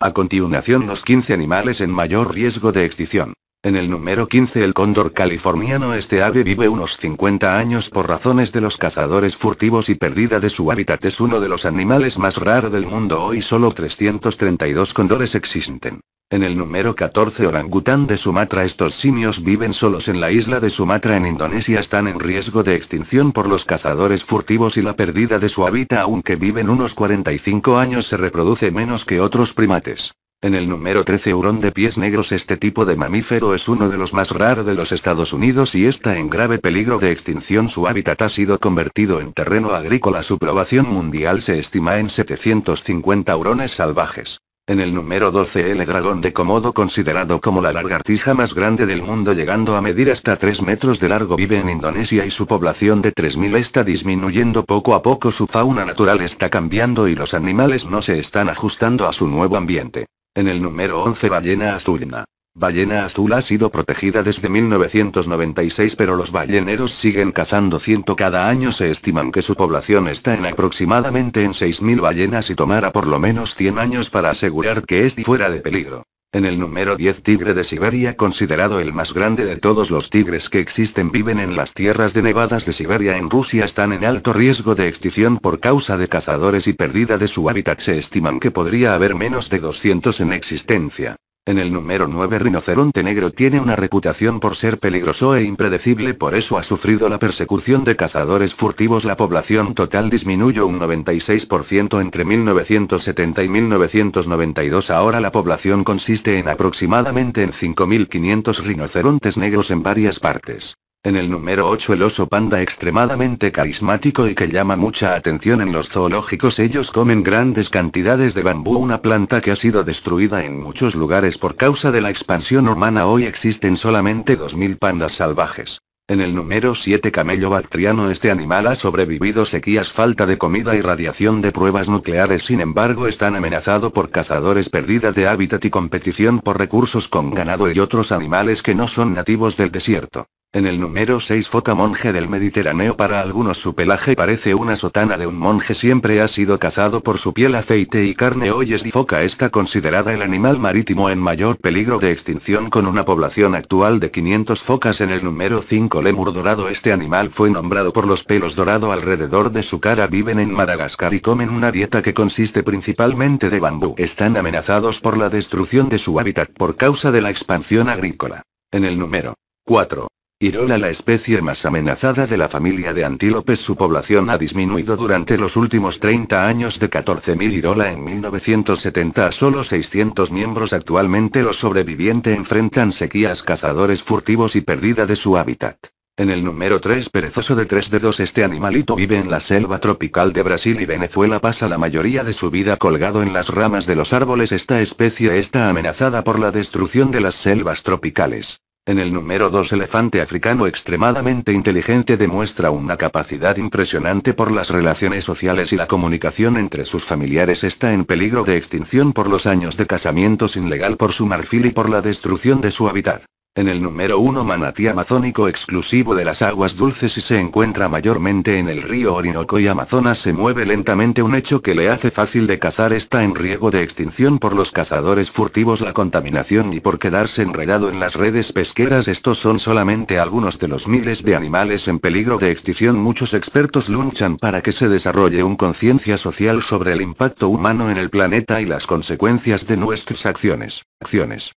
A continuación los 15 animales en mayor riesgo de extinción. En el número 15 el cóndor californiano este ave vive unos 50 años por razones de los cazadores furtivos y pérdida de su hábitat es uno de los animales más raros del mundo hoy solo 332 cóndores existen. En el número 14 orangután de Sumatra estos simios viven solos en la isla de Sumatra en Indonesia están en riesgo de extinción por los cazadores furtivos y la pérdida de su hábitat aunque viven unos 45 años se reproduce menos que otros primates. En el número 13 hurón de pies negros este tipo de mamífero es uno de los más raros de los Estados Unidos y está en grave peligro de extinción su hábitat ha sido convertido en terreno agrícola su probación mundial se estima en 750 hurones salvajes. En el número 12 el dragón de Komodo considerado como la largartija más grande del mundo llegando a medir hasta 3 metros de largo vive en Indonesia y su población de 3.000 está disminuyendo poco a poco su fauna natural está cambiando y los animales no se están ajustando a su nuevo ambiente. En el número 11 ballena azulna. Ballena azul ha sido protegida desde 1996 pero los balleneros siguen cazando 100 cada año se estiman que su población está en aproximadamente en 6.000 ballenas y tomará por lo menos 100 años para asegurar que es fuera de peligro. En el número 10 tigre de Siberia considerado el más grande de todos los tigres que existen viven en las tierras de nevadas de Siberia en Rusia están en alto riesgo de extinción por causa de cazadores y pérdida de su hábitat se estiman que podría haber menos de 200 en existencia. En el número 9 Rinoceronte Negro tiene una reputación por ser peligroso e impredecible por eso ha sufrido la persecución de cazadores furtivos la población total disminuyó un 96% entre 1970 y 1992 ahora la población consiste en aproximadamente en 5.500 rinocerontes negros en varias partes. En el número 8 el oso panda extremadamente carismático y que llama mucha atención en los zoológicos ellos comen grandes cantidades de bambú una planta que ha sido destruida en muchos lugares por causa de la expansión humana hoy existen solamente 2000 pandas salvajes. En el número 7 camello bactriano este animal ha sobrevivido sequías falta de comida y radiación de pruebas nucleares sin embargo están amenazado por cazadores pérdida de hábitat y competición por recursos con ganado y otros animales que no son nativos del desierto. En el número 6 foca monje del Mediterráneo para algunos su pelaje parece una sotana de un monje siempre ha sido cazado por su piel aceite y carne hoy es foca está considerada el animal marítimo en mayor peligro de extinción con una población actual de 500 focas en el número 5 lemur dorado este animal fue nombrado por los pelos dorado alrededor de su cara viven en Madagascar y comen una dieta que consiste principalmente de bambú están amenazados por la destrucción de su hábitat por causa de la expansión agrícola. En el número 4 Irola la especie más amenazada de la familia de antílopes su población ha disminuido durante los últimos 30 años de 14.000 Irola en 1970 a solo 600 miembros actualmente los sobrevivientes enfrentan sequías cazadores furtivos y pérdida de su hábitat. En el número 3 perezoso de tres dedos este animalito vive en la selva tropical de Brasil y Venezuela pasa la mayoría de su vida colgado en las ramas de los árboles esta especie está amenazada por la destrucción de las selvas tropicales. En el número 2 elefante africano extremadamente inteligente demuestra una capacidad impresionante por las relaciones sociales y la comunicación entre sus familiares está en peligro de extinción por los años de casamiento sin legal, por su marfil y por la destrucción de su hábitat. En el número 1 manatí amazónico exclusivo de las aguas dulces y se encuentra mayormente en el río Orinoco y Amazonas se mueve lentamente un hecho que le hace fácil de cazar está en riesgo de extinción por los cazadores furtivos la contaminación y por quedarse enredado en las redes pesqueras estos son solamente algunos de los miles de animales en peligro de extinción muchos expertos luchan para que se desarrolle un conciencia social sobre el impacto humano en el planeta y las consecuencias de nuestras acciones. Acciones.